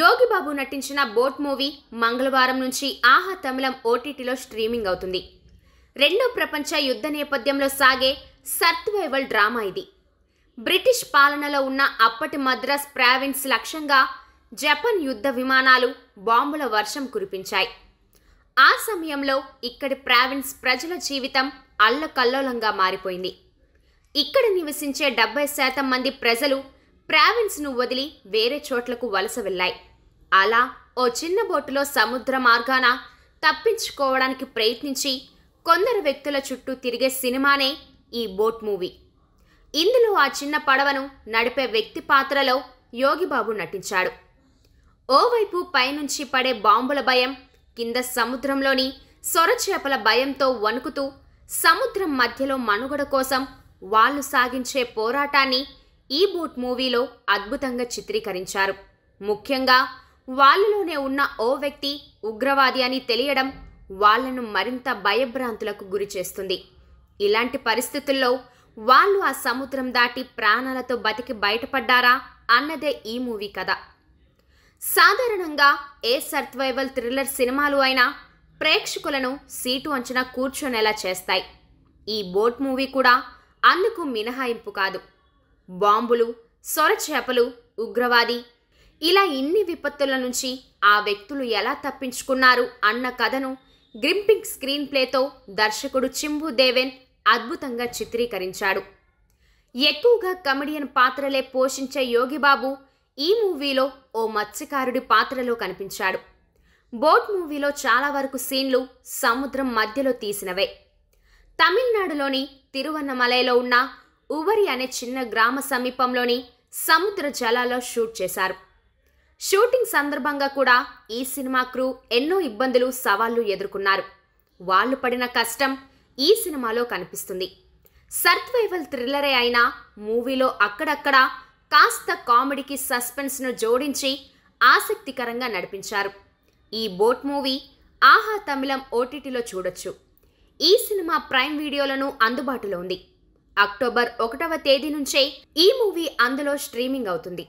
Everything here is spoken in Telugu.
యోగిబాబు నటించిన బోట్ మూవీ మంగళవారం నుంచి ఆహా తమిళం ఓటీటీలో స్ట్రీమింగ్ అవుతుంది రెండో ప్రపంచ యుద్ధ నేపథ్యంలో సాగే సర్త్వైవల్ డ్రామా ఇది బ్రిటిష్ పాలనలో ఉన్న అప్పటి మద్రాస్ ప్రావిన్స్ లక్ష్యంగా జపాన్ యుద్ధ విమానాలు బాంబుల వర్షం కురిపించాయి ఆ సమయంలో ఇక్కడి ప్రావిన్స్ ప్రజల జీవితం అల్లకల్లోలంగా మారిపోయింది ఇక్కడ నివసించే డెబ్బై శాతం మంది ప్రజలు ప్రావిన్స్ను వదిలి వేరే చోట్లకు వలస వెళ్ళాయి అలా ఓ చిన్న బోటులో సముద్ర మార్గాన తప్పించుకోవడానికి ప్రయత్నించి కొందరు వ్యక్తుల చుట్టూ తిరిగే సినిమానే ఈ బోట్ మూవీ ఇందులో ఆ చిన్న పడవను నడిపే వ్యక్తి పాత్రలో యోగిబాబు నటించాడు ఓవైపు పైనుంచి పడే బాంబుల భయం కింద సముద్రంలోని సొరచేపల భయంతో వణుకుతూ సముద్రం మధ్యలో మనుగడ కోసం వాళ్ళు సాగించే పోరాటాన్ని ఈ బూట్ మూవీలో అద్భుతంగా చిత్రీకరించారు ముఖ్యంగా వాళ్ళలోనే ఉన్న ఓ వ్యక్తి ఉగ్రవాది అని తెలియడం వాళ్లను మరింత భయభ్రాంతులకు గురి చేస్తుంది ఇలాంటి పరిస్థితుల్లో వాళ్ళు ఆ సముద్రం దాటి ప్రాణాలతో బతికి బయటపడ్డారా అన్నదే ఈ మూవీ కథ సాధారణంగా ఏ సర్వైవల్ థ్రిల్లర్ సినిమాలు అయినా ప్రేక్షకులను సీటు అంచనా కూర్చొనేలా చేస్తాయి ఈ బోట్ మూవీ కూడా అందుకు మినహాయింపు కాదు బాంబులు సొరచేపలు ఉగ్రవాది ఇలా ఇన్ని విపత్తుల నుంచి ఆ వ్యక్తులు ఎలా తప్పించుకున్నారు అన్న కథను గ్రింపింగ్ స్క్రీన్ ప్లేతో దర్శకుడు చింబు దేవెన్ అద్భుతంగా చిత్రీకరించాడు ఎక్కువగా కమెడియన్ పాత్రలే పోషించే యోగిబాబు ఈ మూవీలో ఓ మత్స్యకారుడి పాత్రలో కనిపించాడు బోట్ మూవీలో చాలా వరకు సీన్లు సముద్రం మధ్యలో తీసినవే తమిళనాడులోని తిరువన్నమలైలో ఉన్న ఉవరి అనే చిన్న గ్రామ సమీపంలోని సముద్ర జలాల్లో షూట్ చేశారు షూటింగ్ సందర్భంగా కూడా ఈ సినిమా క్రూ ఎన్నో ఇబ్బందులు సవాళ్లు ఎదుర్కొన్నారు వాళ్ళు పడిన కష్టం ఈ సినిమాలో కనిపిస్తుంది సర్వైవల్ థ్రిల్లరే అయిన మూవీలో అక్కడక్కడ కాస్త కామెడీకి సస్పెన్స్ను జోడించి ఆసక్తికరంగా నడిపించారు ఈ బోట్ మూవీ ఆహా తమిళం ఓటీటీలో చూడొచ్చు ఈ సినిమా ప్రైమ్ వీడియోలను అందుబాటులో ఉంది అక్టోబర్ ఒకటవ తేదీ నుంచే ఈ మూవీ అందులో స్ట్రీమింగ్ అవుతుంది